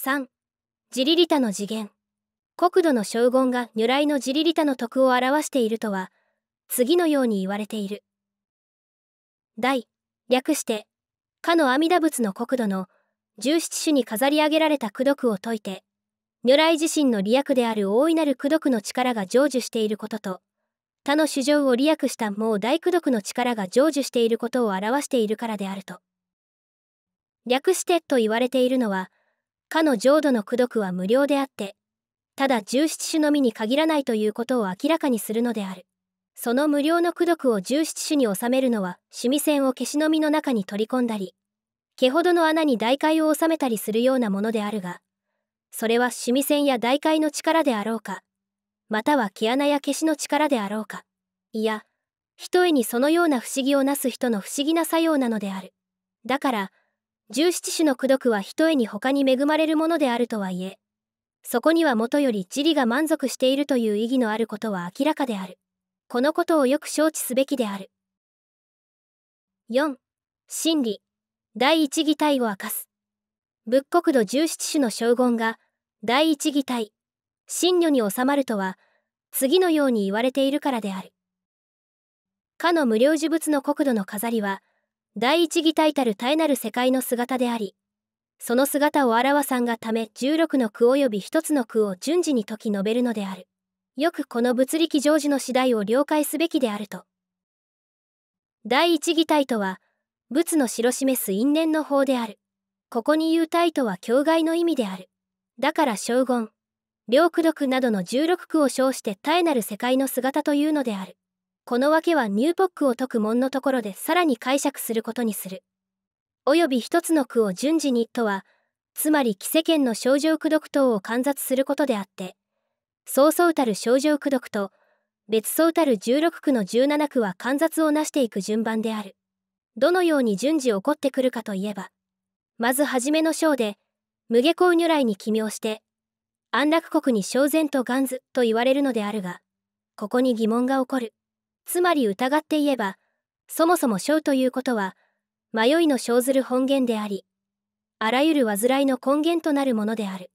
3ジリリタの次元国土の将軍が如来のジリリタの徳を表しているとは次のように言われている大略してかの阿弥陀仏の国土の17種に飾り上げられた功徳を説いて如来自身の利益である大いなる功徳の力が成就していることと他の主情を利益したもう大功徳の力が成就していることを表しているからであると略してと言われているのはかの浄土の功徳は無料であってただ十七種のみに限らないということを明らかにするのであるその無料の功徳を十七種に収めるのは趣味線を消しのみの中に取り込んだり毛ほどの穴に大海を収めたりするようなものであるがそれは趣味線や大海の力であろうかまたは毛穴や消しの力であろうかいやひとえにそのような不思議をなす人の不思議な作用なのであるだから十七種の功徳は一重に他に恵まれるものであるとはいえ、そこにはもとより地理が満足しているという意義のあることは明らかである。このことをよく承知すべきである。4. 真理第一義体を明かす。仏国土十七種の将軍が第一義体、真女に収まるとは、次のように言われているからである。かの無料呪物の国土の飾りは、第一義体たる絶えなる世界の姿であり、その姿を表さんがため16の句及び1つの句を順次に解き述べるのである。よくこの物力成就の次第を了解すべきであると。第一義体とは、仏の白示す因縁の法である。ここに言う体とは境外の意味である。だから将軍、両苦読などの16句を称して絶えなる世界の姿というのである。この訳はニューポックを解く門のところでさらに解釈することにする。および一つの句を順次にとは、つまり奇世間の症状苦読等を観察することであって、そうそうたる症状苦読と、別そうたる16区の17区は観察をなしていく順番である。どのように順次起こってくるかといえば、まず初めの章で、無下校如来に起名して、安楽国に小然と元図と言われるのであるが、ここに疑問が起こる。つまり疑って言えば、そもそも生ということは、迷いの生ずる本源であり、あらゆる煩いの根源となるものである。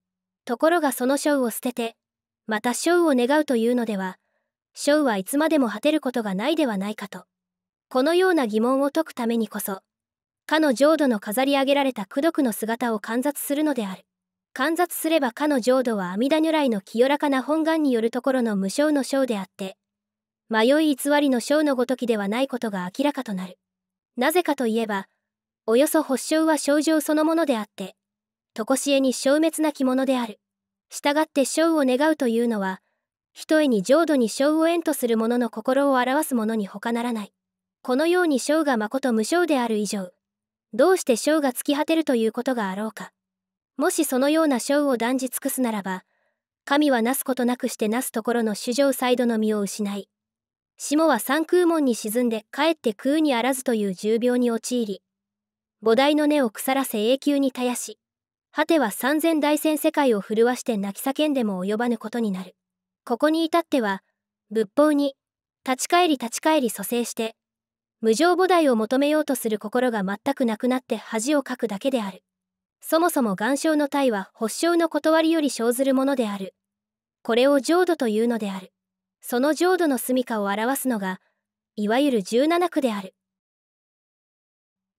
ところがその章を捨てて、また生を願うというのでは、章はいつまでも果てることがないではないかと。このような疑問を解くためにこそ、かの浄土の飾り上げられた功徳の姿を観察するのである。観察すればかの浄土は阿弥陀如来の清らかな本願によるところの無償の章であって、迷い偽りの章のごときではないことが明らかとなる。なぜかといえば、およそ発症は症状そのものであって、とこしえに消滅な着物である。従って章を願うというのは、ひとえに浄土に章を縁とする者の心を表すものに他ならない。このように章がまこと無章である以上、どうして章が突き果てるということがあろうか。もしそのような章を断じ尽くすならば、神はなすことなくしてなすところの主上サイドの身を失い、霜は三空門に沈んでかえって空にあらずという重病に陥り菩提の根を腐らせ永久に絶やし果ては三千大千世界を震わして泣き叫んでも及ばぬことになるここに至っては仏法に立ち返り立ち返り蘇生して無常菩提を求めようとする心が全くなくなって恥をかくだけであるそもそも岩礁の体は発祥の断りより生ずるものであるこれを浄土というのであるその浄土の住処を表すのがいわゆる十七区である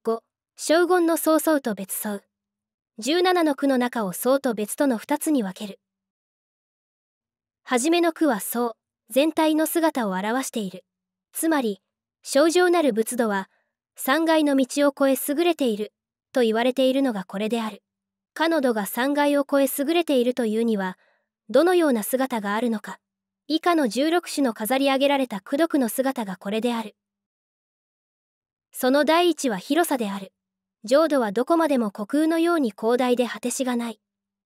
5将軍の曹操と別荘17の区の中を層と別との2つに分ける初めの区は層全体の姿を表しているつまり正常なる仏土は3階の道を越え優れていると言われているのがこれであるかの土が3階を越え優れているというにはどのような姿があるのか以下の16種の飾り上げられた功徳の姿がこれであるその第一は広さである浄土はどこまでも虚空のように広大で果てしがない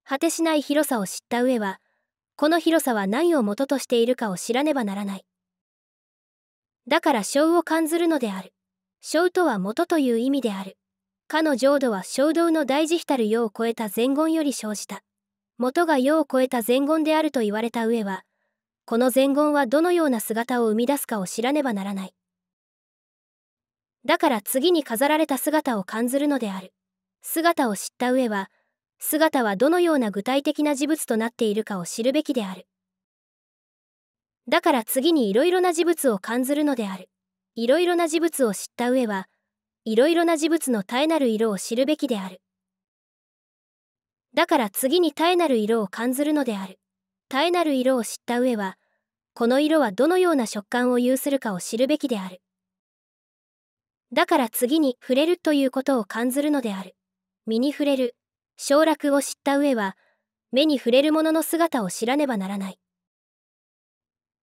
果てしない広さを知った上はこの広さは何を元としているかを知らねばならないだから小を感ずるのである小とは元という意味であるかの浄土は衝動の大事たる世を超えた前言より生じた元が世を超えた前言であると言われた上はこの前言はどのような姿を生み出すかを知らねばならないだから次に飾られた姿を感ずるのである姿を知った上は姿はどのような具体的な事物となっているかを知るべきであるだから次にいろいろな事物を感ずるのであるいろいろな事物を知った上はいろいろな事物の絶えなる色を知るべきであるだから次に絶えなる色を感ずるのである絶えなる色を知った上はこの色はどのような食感を有するかを知るべきである。だから次に触れるということを感ずるのである。身に触れる、省略を知った上は、目に触れるものの姿を知らねばならない。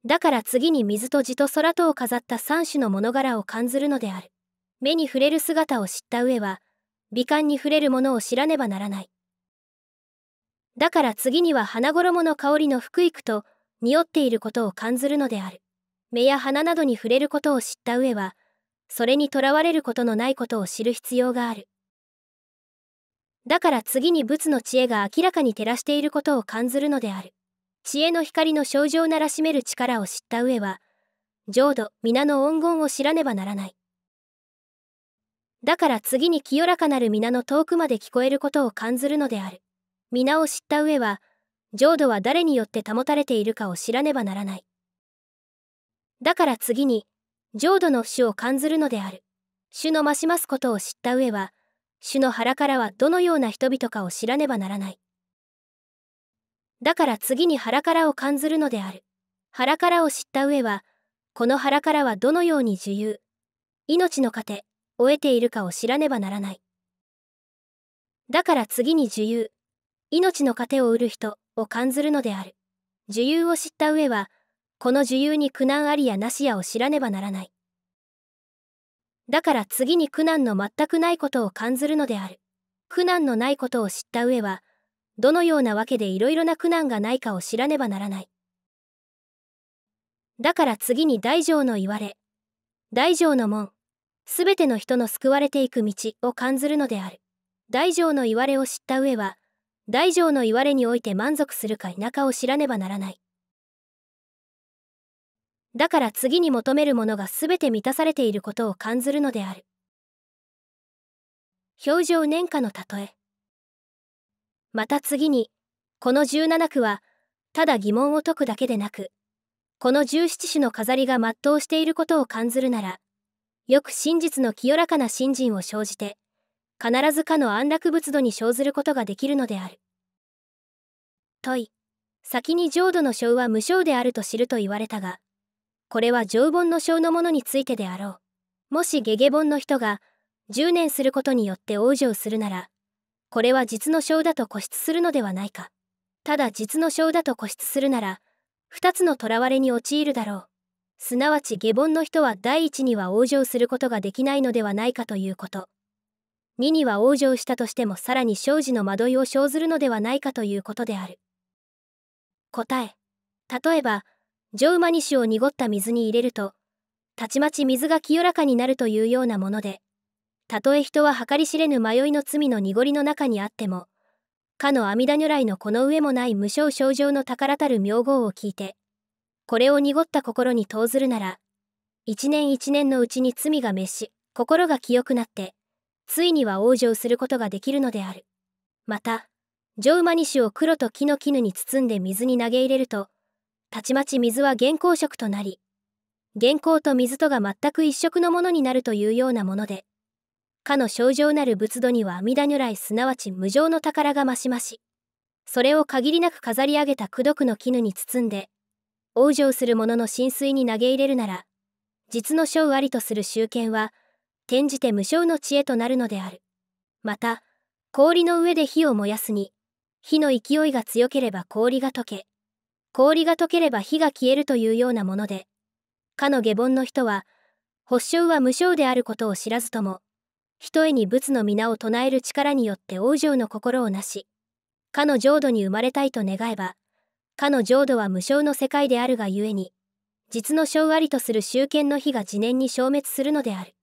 だから次に水と地と空とを飾った三種の物柄を感ずるのである。目に触れる姿を知った上は、美観に触れるものを知らねばならない。だから次には花衣の香りの福育と、匂っていることを感ずるのである目や鼻などに触れることを知った上はそれにとらわれることのないことを知る必要があるだから次に仏の知恵が明らかに照らしていることを感ずるのである知恵の光の症状をならしめる力を知った上は浄土皆の恩言を知らねばならないだから次に清らかなる皆の遠くまで聞こえることを感ずるのである皆を知った上は浄土は誰によって保たれているかを知らねばならない。だから次に、浄土の主を感ずるのである。主の増しますことを知った上は、主の腹からはどのような人々かを知らねばならない。だから次に腹からを感ずるのである。腹からを知った上は、この腹からはどのように自由、命の糧、を得ているかを知らねばならない。だから次に自由、命の糧を売る人、を感ずるのである樹遊を知った上はこの樹遊に苦難ありやなしやを知らねばならないだから次に苦難の全くないことを感ずるのである苦難のないことを知った上はどのようなわけでいろいろな苦難がないかを知らねばならないだから次に大乗の言われ大乗の門すべての人の救われていく道を感ずるのである大乗の言われを知った上は大乗の言われにおいて満足するか否かを知らねばならない。だから次に求めるものが全て満たされていることを感ずるのである。表情年下の例え。また次に、この17句は、ただ疑問を解くだけでなく、この17種の飾りが全うしていることを感ずるなら、よく真実の清らかな信心を生じて、必ずかの安楽仏土に生ずることができるのである。問い、先に浄土の章は無償であると知ると言われたが、これは常盆の章のものについてであろう。もし下下盆の人が、10年することによって往生するなら、これは実の章だと固執するのではないか。ただ実の章だと固執するなら、2つの囚われに陥るだろう。すなわち下盆の人は第一には往生することができないのではないかということ。2には往生したとしてもさらに生司の惑いを生ずるのではないかということである答え例えば上馬西を濁った水に入れるとたちまち水が清らかになるというようなものでたとえ人は計り知れぬ迷いの罪の濁りの中にあってもかの阿弥陀如来のこの上もない無償症状の宝たる名号を聞いてこれを濁った心に投ずるなら一年一年のうちに罪が滅し心が清くなってついには往生することができるのであるまた上馬西を黒と木の絹に包んで水に投げ入れるとたちまち水は原稿色となり原稿と水とが全く一色のものになるというようなものでかの症状なる仏土には阿弥陀如来すなわち無常の宝が増し増しそれを限りなく飾り上げた功徳の絹に包んで往生する者の浸水に投げ入れるなら実の章ありとする集権は転じて無償の知恵となるのであるまた氷の上で火を燃やすに火の勢いが強ければ氷が溶け氷が溶ければ火が消えるというようなものでかの下凡の人は発祥は無償であることを知らずともひとえに仏の皆を唱える力によって往生の心をなしかの浄土に生まれたいと願えばかの浄土は無償の世界であるがゆえに実の性ありとする宗権の火が自然に消滅するのである